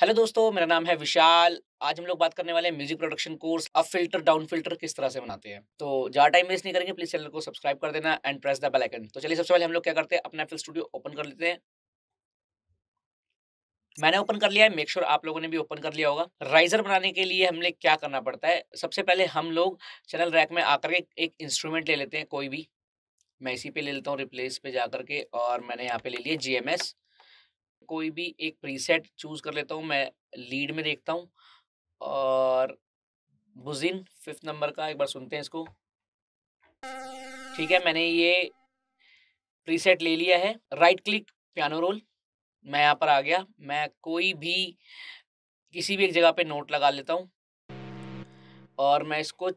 hello दोस्तों मेरा नाम है विशाल आज हम लोग बात करने वाले हैं म्यूजिक प्रोडक्शन कोर्स अब फिल्टर डाउन फिल्टर किस तरह से बनाते हैं तो ज़्यादा टाइम वेस्ट नहीं करेंगे प्लीज़ चैनल को सब्सक्राइब कर देना and press the bell icon तो चलिए सबसे पहले हम लोग क्या करते हैं अपना एफएल स्टूडियो ओपन कर लेते हैं मैंने ओपन कर लिया है मेक श्योर sure आप लोगों ने भी ओपन कर लिया होगा राइजर बनाने के लिए हमने क्या करना पड़ता है सबसे पहले हम लोग चैनल रैक में आकर के एक इंस्ट्रूमेंट ले लेते हैं कोई भी मैं इसी पे ले लेता हूँ रिप्लेस पे जा करके और मैंने यहाँ पे ले लिया जी एम एस कोई भी एक प्रीसेट चूज कर लेता हूँ मैं लीड में देखता हूँ और बुजिन फिफ्थ नंबर का एक बार सुनते हैं इसको ठीक है मैंने ये प्रीसेट ले लिया है राइट क्लिक पियानो रोल मैं यहाँ पर आ गया मैं कोई भी किसी भी एक जगह पे नोट लगा लेता हूँ और मैं इसको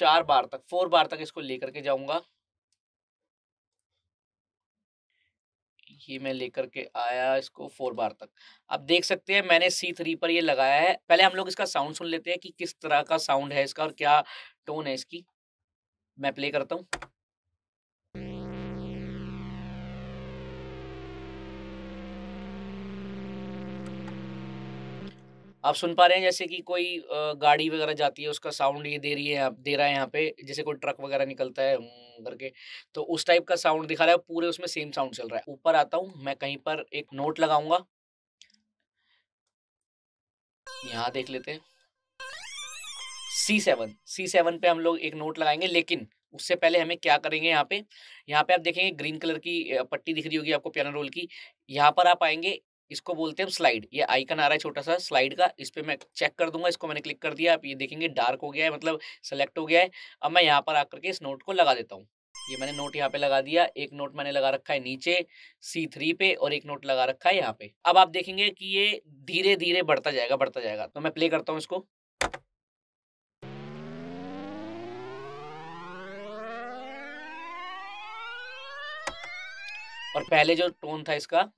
चार बार तक फोर बार तक इसको लेकर के जाऊँगा ही में लेकर के आया इसको फोर बार तक आप देख सकते हैं मैंने सी थ्री पर ये लगाया है पहले हम लोग इसका साउंड सुन लेते हैं कि किस तरह का साउंड है इसका और क्या टोन है इसकी मैं प्ले करता हूँ आप सुन पा रहे हैं जैसे कि कोई गाड़ी वगैरह जाती है उसका साउंड ये दे रही है दे रहा है यहाँ पे जैसे कोई ट्रक वगैरह निकलता है करके तो उस टाइप का साउंड दिखा रहा है पूरे उसमें सेम साउंड चल रहा है ऊपर आता हूँ मैं कहीं पर एक नोट लगाऊंगा यहाँ देख लेते हैं सी सेवन सी सेवन पे हम लोग एक नोट लगाएंगे लेकिन उससे पहले हमें क्या करेंगे यहाँ पे यहाँ पे आप देखेंगे ग्रीन कलर की पट्टी दिख रही होगी आपको पियानो रोल की यहाँ पर आप आएंगे इसको बोलते हैं स्लाइड ये आइकन आ रहा है छोटा सा स्लाइड का इस पर मैं चेक कर दूंगा इसको मैंने क्लिक कर दिया आप ये देखेंगे डार्क हो गया है मतलब सेलेक्ट हो गया है अब मैं यहाँ पर आकर के इस नोट को लगा देता हूँ ये मैंने नोट यहाँ पे लगा दिया एक नोट मैंने लगा रखा है नीचे सी थ्री पे और एक नोट लगा रखा है यहाँ पे अब आप देखेंगे कि ये धीरे धीरे बढ़ता जाएगा बढ़ता जाएगा तो मैं प्ले करता हूँ इसको और पहले जो टोन था इसका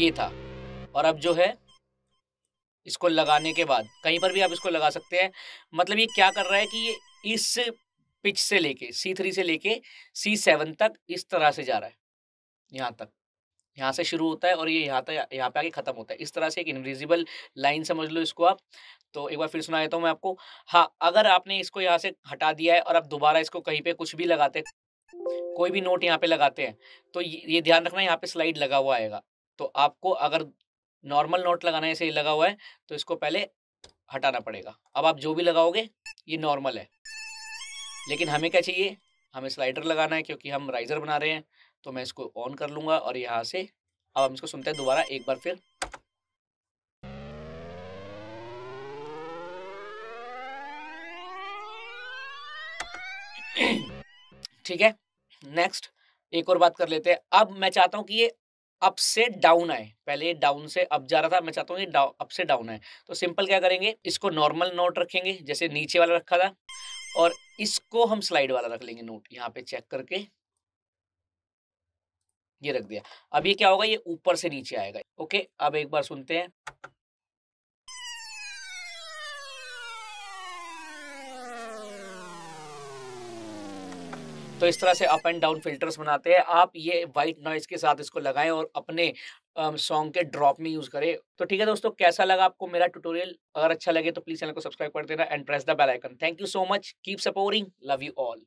ये था और अब जो है इसको लगाने के बाद कहीं पर भी आप इसको लगा सकते हैं मतलब ये क्या कर रहा है कि ये इस पिच से लेके सी थ्री से लेके सी सेवन तक इस तरह से जा रहा है यहाँ तक यहाँ से शुरू होता है और ये यहाँ तक यहाँ पे आके ख़त्म होता है इस तरह से एक इनविजिबल लाइन समझ लो इसको आप तो एक बार फिर सुना देता हूँ मैं आपको हाँ अगर आपने इसको यहाँ से हटा दिया है और आप दोबारा इसको कहीं पे कुछ भी लगाते कोई भी नोट यहाँ पे लगाते हैं तो ये ध्यान रखना यहाँ पे स्लाइड लगा हुआ आएगा तो आपको अगर नॉर्मल नोट लगाना है ऐसे लगा हुआ है तो इसको पहले हटाना पड़ेगा अब आप जो भी लगाओगे ये नॉर्मल है लेकिन हमें क्या चाहिए हमें स्लाइडर लगाना है क्योंकि हम राइजर बना रहे हैं तो मैं इसको ऑन कर लूँगा और यहाँ से अब हम इसको सुनते हैं दोबारा एक बार फिर ठीक है नेक्स्ट एक और बात कर लेते हैं अब मैं चाहता हूं कि ये अप से डाउन आए पहले ये डाउन से अप जा रहा था मैं चाहता हूँ अप से डाउन आए तो सिंपल क्या करेंगे इसको नॉर्मल नोट रखेंगे जैसे नीचे वाला रखा था और इसको हम स्लाइड वाला रख लेंगे नोट यहाँ पे चेक करके ये रख दिया अब ये क्या होगा ये ऊपर से नीचे आएगा ओके अब एक बार सुनते हैं तो इस तरह से अप एंड डाउन फिल्टर्स बनाते हैं आप ये वाइट नॉइज के साथ इसको लगाएं और अपने सॉन्ग um, के ड्रॉप में यूज़ करें तो ठीक है दोस्तों कैसा लगा आपको मेरा ट्यूटोरियल अगर अच्छा लगे तो प्लीज़ चैनल को सब्सक्राइब कर देना and press the bell icon thank you so much keep supporting love you all